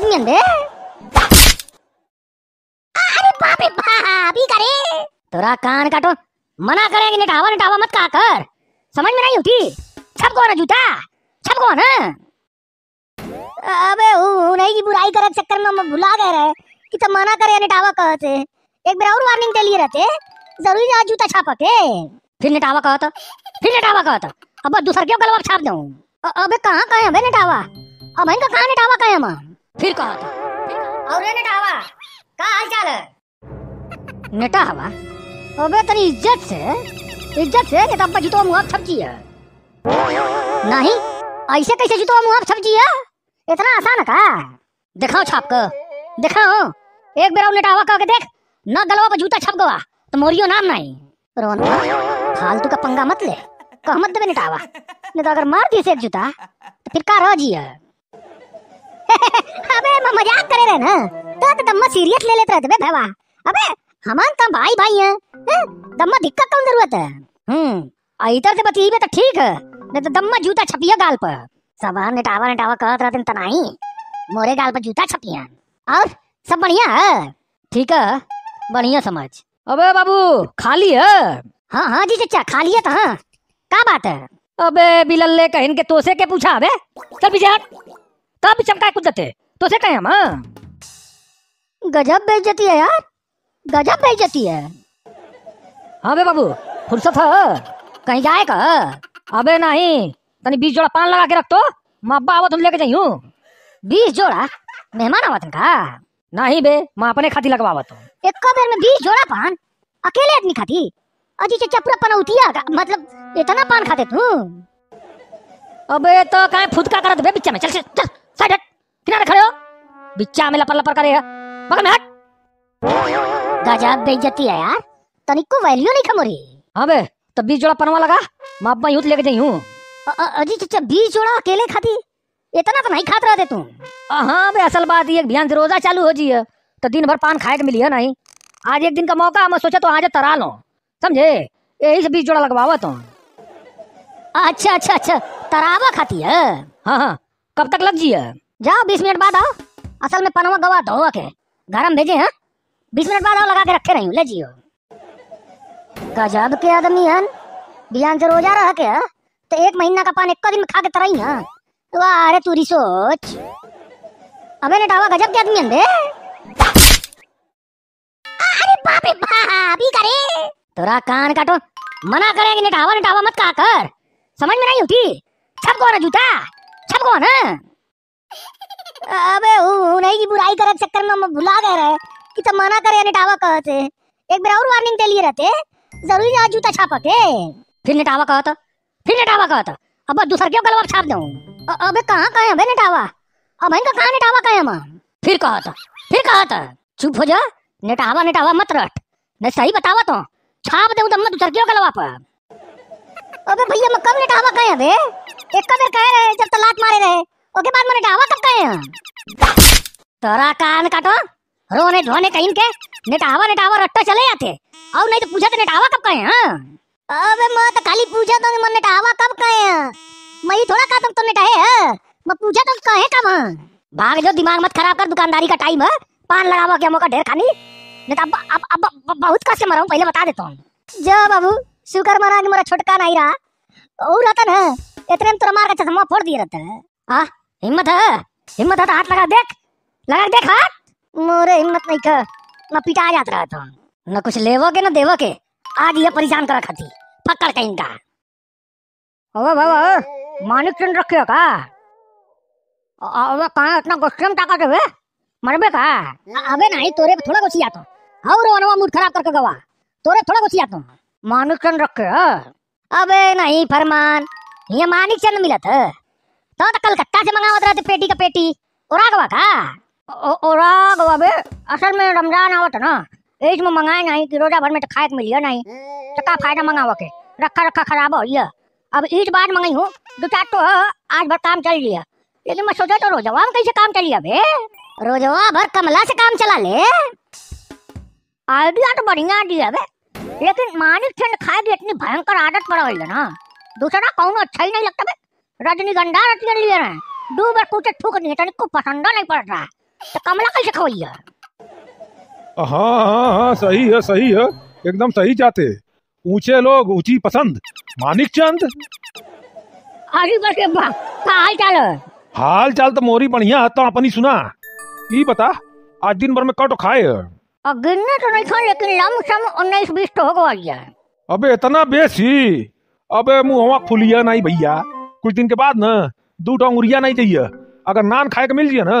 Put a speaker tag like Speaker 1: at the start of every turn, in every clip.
Speaker 1: आदमी अंधे अरे बाप रे करे तोरा कान काटो मना करेंगे निठावा निठावा मत कहा कर समझ में नहीं होती छप को ना जूता छप को ना अबे उन्हीं की बुराई करे चक्कर में मैं भुला गए रहे कि तो मना करे निटावा कहते एक बार और वार्निंग दे लिए रहते जरूरी ना जूता छाप के फिर निटावा कहता फिर निटावा कहता अब दूसर के गलवा छाप दूं अबे कहां कहे अबे निटावा अब इनका कहां निटावा है मां फिर कहा था और नटावा का हाल चाल है नेटा हवा अबे तेरी इज्जत से इज्जत से नेता पर जितो मुआफ सब्जी है नहीं ऐसे कैसे जितो मुआफ सब्जी है इतना आसान का दिखाओ छाप को दिखाओ एक बेर नटावा कह के देख ना गलवा पर जूता छप गवा तो मोरियो नाम नहीं रोन फालतू का पंगा मत ले कह मत देवे नटावा नहीं तो अगर मार दिए से एक जूता तो फिर का रह जी है अबे मजाक कर रहे ना तो तो तम्मा सीरियस ले लेते रहते भैवा अबे हमान तम भाई भाई हैं दम्मा दिक्कत कौन जरूरत है हम्म इधर से बतिये तो ठीक है नहीं तो दम्मा जूता छपिया गाल पर सवार ने निटावा कहत रहते तनाई मोरे गाल पर जूता छपिया और सब बढ़िया है ठीक है बढ़िया समझ अबे बाबू खाली है हाँ हाँ जी चचा खाली है तो हाँ का बात है अबे बिलल्ले कहन के तोसे के पूछा अबे चल बिचार तब चमकाए कुदते तो से कहे हम हाँ? गजब बेइज्जती है यार गजब बेइज्जती है हाँ बे बाबू फुर्सत है कहीं जाए का अबे नहीं तनी बीस जोड़ा पान लगा के रख तो मब्बा आवत हम लेके जाइयो बीस जोड़ा मेहमान आवत का नहीं बे मैं अपने खाती लगवावत हूँ एक बेर में बीस जोड़ा पान अकेले आदमी खाती अजी चचा पूरा पनौतिया का मतलब इतना पान खाते तू अबे तो काहे फुदका करत बे बीच में चल चल, चल। साइड हट किनारे खड़े हो बिच्चा में लपर लपर करेगा बगल में हट गजब बेइज्जती है यार तनिक को वैल्यू नहीं खमोरी हां बे तब तो बीस जोड़ा परवा लगा मैं अब यूथ लेके जाई हूं अजी चाचा बीस जोड़ा अकेले खाती इतना तो नहीं खात रहते तुम हां बे असल बात ये ध्यान से रोजा चालू हो जी तो दिन भर पान खाए के मिली है नहीं आज एक दिन का मौका मैं सोचा तो आज तरा लो समझे यही से बीस जोड़ा लगवावा तुम तो। अच्छा अच्छा अच्छा तरावा खाती है हाँ हाँ कब तक लग जी जाओ बीस मिनट बाद आओ असल में पनवा गवा धोवा के घर हम भेजे हैं बीस मिनट बाद आओ लगा के रखे रही ले जियो गजब के आदमी हन बिहान से रोजा रह के तो एक महीना का पान एक दिन में खा के तरह वाह अरे तो तू सोच अबे ने डावा गजब के आदमी हन बे अरे बाप रे बाप ई करे तोरा कान काटो मना करेंगे ने डावा मत का कर समझ में नहीं होती छप को जूता सब कौन है अबे उन्हीं की बुराई करे चक्कर में भुला गए रहे कि तो मना करे नेटावा कहते एक बार और वार्निंग दे लिए रहते जरूरी आज जूता छाप के फिर नेटावा कहता फिर नेटावा कहता अब दूसर क्यों गलवा छाप दूं अबे कहां कहे अबे नेटावा अब इनका कहां निटावा कहे मां फिर कहता फिर कहता चुप हो जा नेटावा नेटावा मत रट नहीं सही बतावा तो छाप दूं तो मैं दूसर क्यों गलवा पर अबे भैया मैं कब ढाबा कहे अबे एक कब कहे रहे जब तो लात मारे रहे ओके बाद में ढाबा कब कहे तोरा कान काटो रोने धोने कहीं के नेटावा नेटावा रट्टा चले जाते और नहीं तो पूछा तो नेटावा कब कहे हां अबे मैं तो खाली पूछा तो मन नेटावा कब कहे मैं थोड़ा का तुम हाँ? तो नेटाहे है मैं पूछा तो कहे कब हां भाग जो दिमाग मत खराब कर दुकानदारी का टाइम है हाँ? पान लगावा के मौका ढेर खानी नहीं तो अब अब, बहुत कष्ट मरा हूं पहले बता देता हूं जा बाबू शुक्र महाराज कि मेरा छोटका नहीं रहा ओ रतन है इतने में तोरा मार के चश्मा फोड़ दिए रहता है आ हिम्मत है हिम्मत है तो हाथ लगा देख लगा देख हाथ मोरे हिम्मत नहीं कर मैं पिटा जात रहा था न कुछ लेवो के न देवो के आज ये परेशान कर रखा थी पकड़ के इनका ओवे बाबा मानिक चंद रखियो का अबे कहाँ इतना गुस्से में ताकत है मरबे का अबे नहीं तोरे थोड़ा गुस्सा आता हूँ और अनवा मूड खराब करके गवा तोरे थोड़ा गुस्सा आता मानिकचंद रखे अबे नहीं फरमान ये मानिकचंद मिला था तो, तो कलकत्ता से मंगावत रहते पेटी का पेटी और आगवा का और आगवा बे असल में रमजान आवत ना इसमें मंगाए नहीं कि रोजा भर में तो खाए मिलियो नहीं तो का फायदा मंगावा के रखा रखा खराब हो गया अब ईद बाद मंगाई हूँ दो चार तो आज भर काम चल लिया लेकिन मैं सोचा तो रोजवा में कैसे काम चलिए बे रोजवा भर कमला से काम चला ले आइडिया तो बढ़िया आइडिया बे लेकिन मानिक ठंड खाए की इतनी भयंकर आदत पड़ गई है ना दूसरा कौन अच्छा ही नहीं लगता बे रजनीगंधा रच के लिए रहे दो बार कुछ ठुक नहीं तनिक को पसंद नहीं पड़ रहा तो कमला कैसे खोई है
Speaker 2: हाँ, हाँ हाँ हाँ सही है सही है एकदम सही जाते ऊंचे लोग ऊंची पसंद मानिक चंद
Speaker 1: हाल चाल
Speaker 2: हाल चाल तो मोरी बढ़िया तो अपनी सुना ये बता आज दिन भर में कटो खाए
Speaker 1: और गिनने तो नहीं था लेकिन लम सम उन्नीस बीस तो होगा गया है
Speaker 2: अबे इतना बेसी अबे मुंहवा फुलिया नहीं भैया कुछ दिन के बाद ना दो टांग टोंगुरिया नहीं चाहिए अगर नान खाए के मिल जाए ना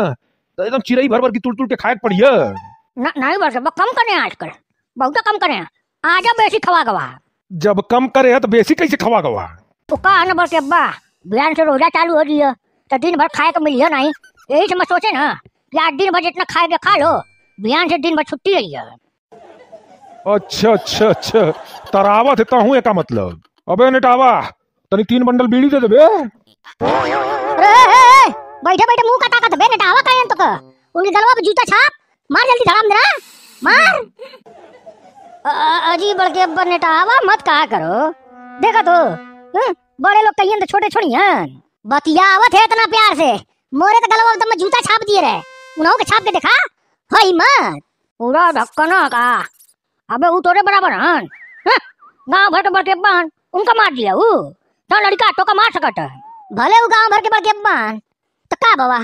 Speaker 2: तो एकदम चिड़ई भर भर की तुल तुल के खाए के पड़िए
Speaker 1: नहीं बस अब कम करे आजकल बहुत कम करे आज बेसी खवा गवा
Speaker 2: जब कम करे तो बेसी कैसे खवा गवा
Speaker 1: तो कहा ना बस अब्बा बयान से रोजा चालू हो दिया तो दिन भर खाए के मिलिए नहीं यही से मैं सोचे ना कि आज दिन भर जितना खाए के खा लो बयान से दिन भर छुट्टी रही है
Speaker 2: अच्छा अच्छा अच्छा तरावा इतना हूँ का मतलब अबे नेटावा तनी तीन बंडल बीड़ी दे
Speaker 1: दे देबे बैठे बैठे मुंह कटा कट बे नेटावा का तो का उनके गलवा पे जूता छाप मार जल्दी धड़ाम ना मार अजी बड़के अब नेटावा मत कहा करो देखा तो बड़े लोग कहियन तो छोटे छोड़ी हैं बतिया आवत है इतना प्यार से मोरे तो गलवा तो मैं जूता छाप दिए रहे उनों के छाप के दिखा हाय मत पूरा धक्कना का अबे वो तोरे बराबर हन गांव भर के बड़के बहन उनका मार दिया उ तो लड़का तो का मार सकत भले उ गांव भर के बड़के बहन तो का बाबा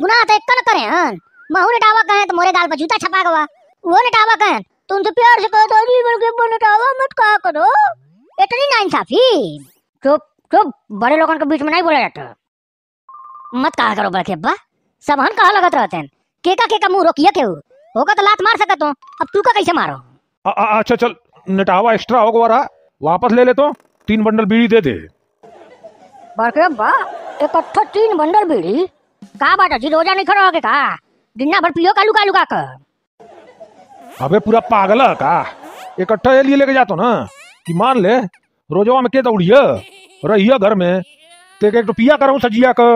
Speaker 1: गुनाह तो एक करे हन महू ने डावा कहे तो मोरे गाल पे जूता छपा गवा वो ने डावा कहे तुम तो प्यार से कहता जी बड़के बहन डावा मत का करो इतनी ना इंसाफी चुप चुप बड़े लोगों के बीच में नहीं बोला जाता मत कहा करो बड़के अब्बा सब हन कहा लगत रहते हैं केका केका मुंह रोकिए के होगा तो लात मार सकत हो अब तू का कैसे मारो
Speaker 2: अच्छा चल नटावा एक्स्ट्रा होगा गोरा वापस ले ले तो तीन बंडल बीड़ी दे दे
Speaker 1: बाकी बड़के एक इकट्ठा तीन बंडल बीड़ी का बात है जी रोजा नहीं खड़ा होगे का दिना भर पियो कालू कालू का कर
Speaker 2: अबे पूरा पागल है का एक इकट्ठा ये लिए लेके जातो ना कि मान ले रोजा में के दौड़िए रहिए घर में ते के एक तो पिया करूं सजिया का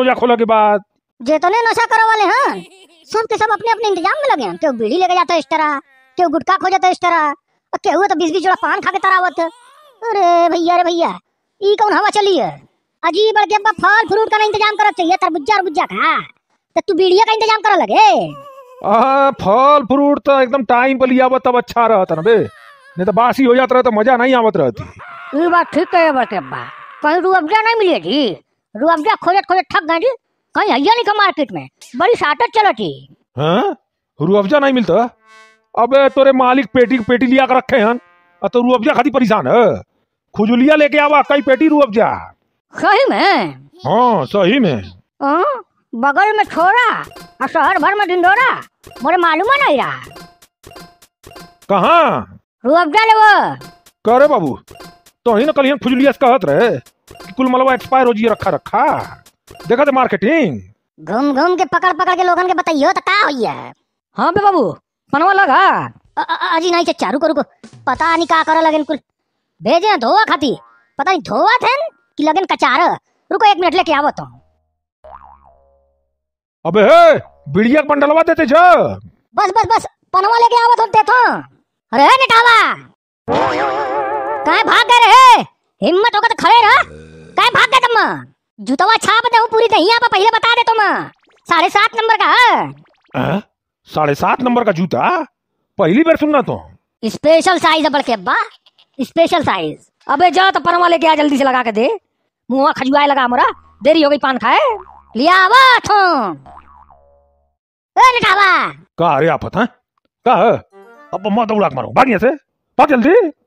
Speaker 2: रोजा खोला के बाद
Speaker 1: जे तो ने नशा करो वाले हैं सब के सब अपने अपने इंतजाम में लगे क्यों तो बीड़ी लेके जाता है इस तरह क्यों तो गुटखा खो जाता है इस तरह क्या हुआ तो बीस बीस जोड़ा पान खा के तरावत अरे भैया अरे भैया ई कौन हवा चली है अजीब बड़के अब फल फ्रूट का इंतजाम करो चाहिए तरबुज्जा अरबुज्जा का तो तू बीड़िया का इंतजाम करो लगे
Speaker 2: फल फ्रूट तो एकदम टाइम पर लियावत तब अच्छा रहता ना बे नहीं तो बासी हो जाता रहा तो मजा नहीं आवत रहती
Speaker 1: ये बात ठीक है बड़के अब्बा कहीं रुअबजा नहीं मिलेगी रुअबजा खोजत खोजत थक गई कहीं है नहीं का मार्केट में बड़ी साटत चलत ही
Speaker 2: हाँ रुअफजा नहीं मिलता अबे तोरे मालिक पेटी पेटी लिया कर रखे हैं और तो रुअफजा खाती परेशान है खुजुलिया लेके आवा कई पेटी रुअफजा सही में हाँ सही में
Speaker 1: हाँ बगल में छोरा और शहर भर में ढिंढोरा मोरे मालूम है नहीं रहा कहा रुअफजा वो
Speaker 2: करे बाबू तो ही ना कल खुजुलिया कहत रहे कुल मलवा एक्सपायर हो जी रखा रखा देखा थे मार्केटिंग
Speaker 1: घूम घूम के पकड़ पकड़ के लोगन के बताइयो तो का है हां बे बाबू पनवा लगा अजी नहीं चचा रुको रुको पता नहीं का करे लगन कुल भेजे धोवा खाती पता नहीं धोवा थे कि लगन कचार रुको एक मिनट लेके आवो तो
Speaker 2: अबे हे बिड़िया बंडलवा देते जा
Speaker 1: बस बस बस पनवा लेके आवो तो देखो अरे निटावा काहे भाग गए रे हिम्मत होगा तो खड़े रह काहे भाग गए तुम जूतवा छाप दे पूरी दहिया पर पहले बता दे तुम तो साढ़े सात नंबर का
Speaker 2: साढ़े सात नंबर का जूता पहली बार सुनना तो
Speaker 1: स्पेशल साइज बड़के अब्बा स्पेशल साइज अबे जा तो परमा लेके आ जल्दी से लगा के दे मुआ खजुआ लगा मोरा देरी हो गई पान खाए लिया आवा थम ए निठावा
Speaker 2: का रे आफत है हाँ? का अब मत उड़ाक मारो भागिए से भाग जल्दी